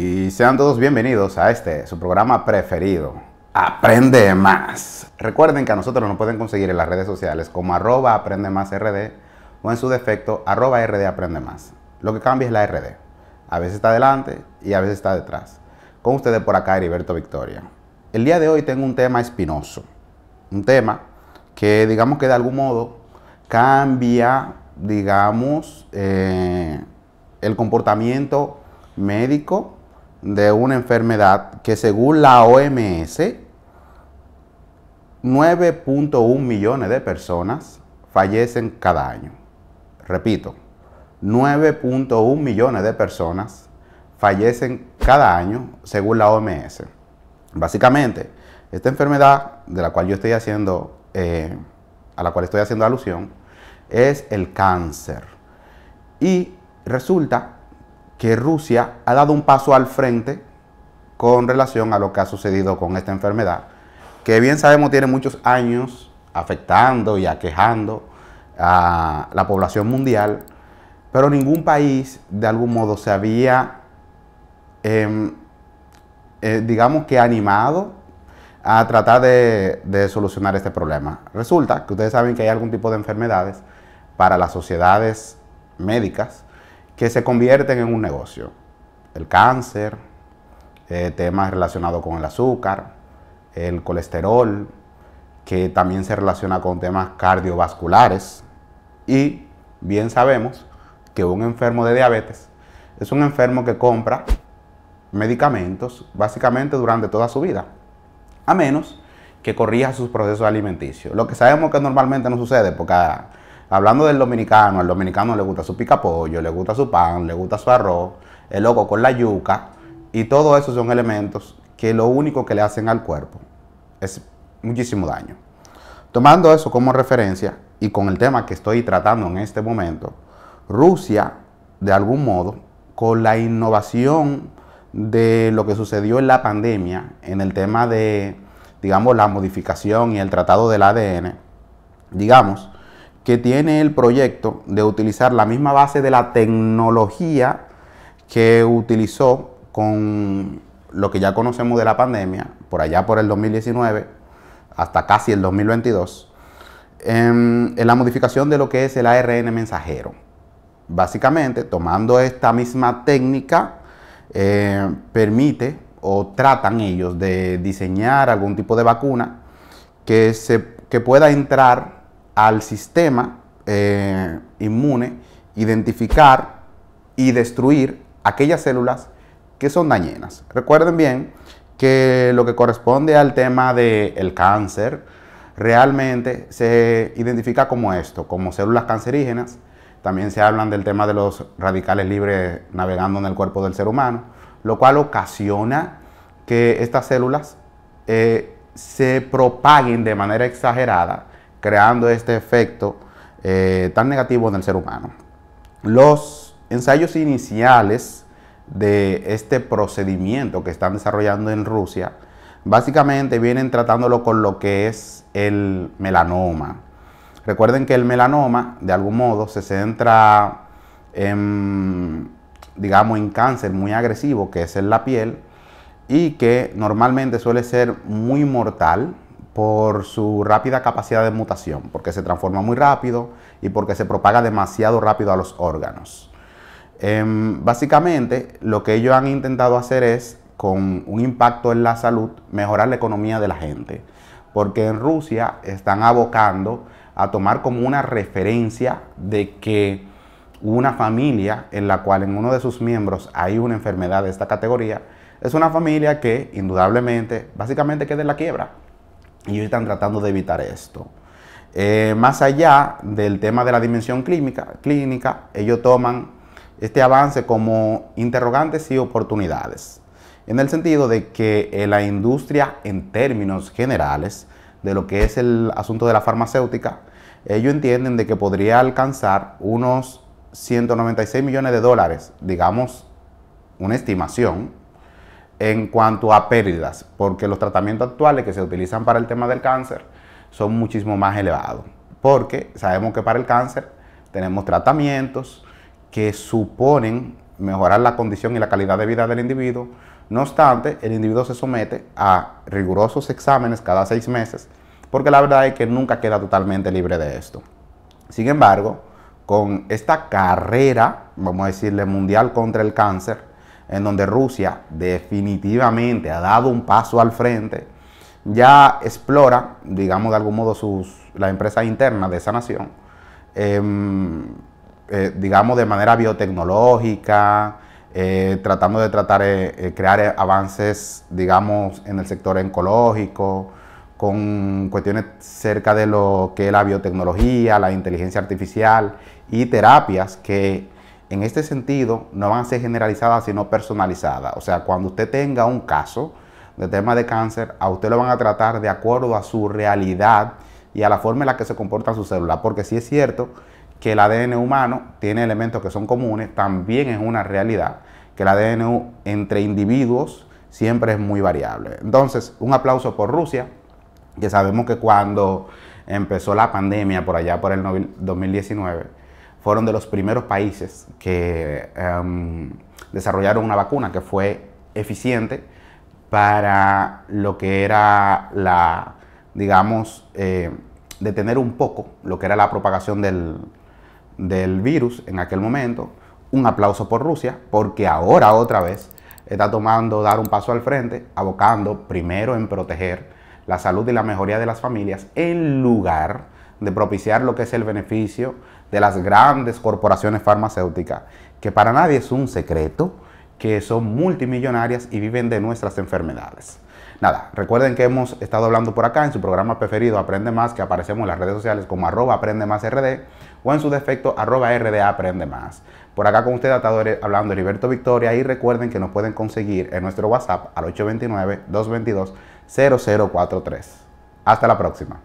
y sean todos bienvenidos a este, su programa preferido, Aprende Más. Recuerden que a nosotros nos pueden conseguir en las redes sociales como arroba aprende más rd o en su defecto arroba rd aprende más. Lo que cambia es la rd. A veces está delante y a veces está detrás. Con ustedes por acá, Heriberto Victoria. El día de hoy tengo un tema espinoso. Un tema que digamos que de algún modo cambia, digamos, eh, el comportamiento médico de una enfermedad que según la OMS, 9.1 millones de personas fallecen cada año. Repito, 9.1 millones de personas fallecen cada año según la OMS. Básicamente, esta enfermedad de la cual yo estoy haciendo, eh, a la cual estoy haciendo alusión, es el cáncer. Y resulta que Rusia ha dado un paso al frente con relación a lo que ha sucedido con esta enfermedad, que bien sabemos tiene muchos años afectando y aquejando a la población mundial, pero ningún país de algún modo se había, em, eh, digamos que animado a tratar de, de solucionar este problema. Resulta que ustedes saben que hay algún tipo de enfermedades para las sociedades médicas que se convierten en un negocio. El cáncer, eh, temas relacionados con el azúcar, el colesterol, que también se relaciona con temas cardiovasculares. Y bien sabemos que un enfermo de diabetes es un enfermo que compra medicamentos básicamente durante toda su vida, a menos que corrija sus procesos alimenticios. Lo que sabemos que normalmente no sucede, porque hablando del dominicano, al dominicano le gusta su picapollo, le gusta su pan, le gusta su arroz, el loco con la yuca, y todo eso son elementos que lo único que le hacen al cuerpo es muchísimo daño. Tomando eso como referencia y con el tema que estoy tratando en este momento, Rusia, de algún modo, con la innovación de lo que sucedió en la pandemia, en el tema de, digamos, la modificación y el tratado del ADN, digamos, que tiene el proyecto de utilizar la misma base de la tecnología que utilizó con lo que ya conocemos de la pandemia, por allá por el 2019 hasta casi el 2022, em, en, la modificación de lo que es el ARN mensajero. Básicamente, tomando esta misma técnica, eh, permite o tratan ellos de diseñar algún tipo de vacuna que, se, que pueda entrar al sistema eh, inmune identificar y destruir aquellas células que son dañinas. Recuerden bien que lo que corresponde al tema del cáncer realmente se identifica como esto, como células cancerígenas. También se hablan del tema de los radicales libres navegando en el cuerpo del ser humano, lo cual ocasiona que estas células eh, se propaguen de manera exagerada creando este efecto eh, tan negativo en el ser humano. Los ensayos iniciales de este procedimiento que están desarrollando en Rusia, básicamente vienen tratándolo con lo que es el melanoma. Recuerden que el melanoma, de algún modo, se centra digamos, en cáncer muy agresivo que es en la piel y que normalmente suele ser muy mortal, por su rápida capacidad de mutación, porque se transforma muy rápido y porque se propaga demasiado rápido a los órganos. Em, básicamente, lo que ellos han intentado hacer es, con un impacto en la salud, mejorar la economía de la gente, porque en Rusia están abocando a tomar como una referencia de que una familia en la cual en uno de sus miembros hay una enfermedad de esta categoría, es una familia que indudablemente, básicamente queda en la quiebra y ellos están tratando de evitar esto. Eh, más allá del tema de la dimensión clínica, clínica, ellos toman este avance como interrogantes y oportunidades, en el sentido de que eh, la industria en términos generales de lo que es el asunto de la farmacéutica, ellos entienden de que podría alcanzar unos 196 millones de dólares, digamos, una estimación, en cuanto a pérdidas, porque los tratamientos actuales que se utilizan para el tema del cáncer son muchísimo más elevados, porque sabemos que para el cáncer tenemos tratamientos que suponen mejorar la condición y la calidad de vida del individuo, no obstante, el individuo se somete a rigurosos exámenes cada seis meses, porque la verdad es que nunca queda totalmente libre de esto. Sin embargo, con esta carrera, vamos a decirle, mundial contra el cáncer, en donde Rusia definitivamente ha dado un paso al frente, ya explora, digamos de algún modo, sus, las empresas internas de esa nación, em, eh, digamos de manera biotecnológica, eh, tratando de tratar de eh, crear avances, digamos, en el sector oncológico, con cuestiones cerca de lo que es la biotecnología, la inteligencia artificial y terapias que en este sentido no van a ser generalizadas, sino personalizadas. O sea, cuando usted tenga un caso de tema de cáncer, a usted lo van a tratar de acuerdo a su realidad y a la forma en la que se comportan sus células. Porque si sí es cierto que el ADN humano tiene elementos que son comunes, también es una realidad que el ADN entre individuos siempre es muy variable. Entonces, un aplauso por Rusia, que sabemos que cuando empezó la pandemia por allá por el 2019, fueron de los primeros países que em, desarrollaron una vacuna que fue eficiente para lo que era la, digamos, eh, detener un poco lo que era la propagación del, del virus en aquel momento. Un aplauso por Rusia, porque ahora otra vez está tomando dar un paso al frente, abocando primero en proteger la salud y la mejoría de las familias en lugar de propiciar lo que es el beneficio de las grandes corporaciones farmacéuticas, que para nadie es un secreto, que son multimillonarias y viven de nuestras enfermedades. Nada, recuerden que hemos estado hablando por acá en su programa preferido Aprende Más, que aparecemos en las redes sociales como arroba Aprende Más RD o en su defecto arroba Aprende Más. Por acá con usted ha estado hablando Heriberto Victoria y recuerden que nos pueden conseguir en nuestro WhatsApp al 829-222-0043. Hasta la próxima.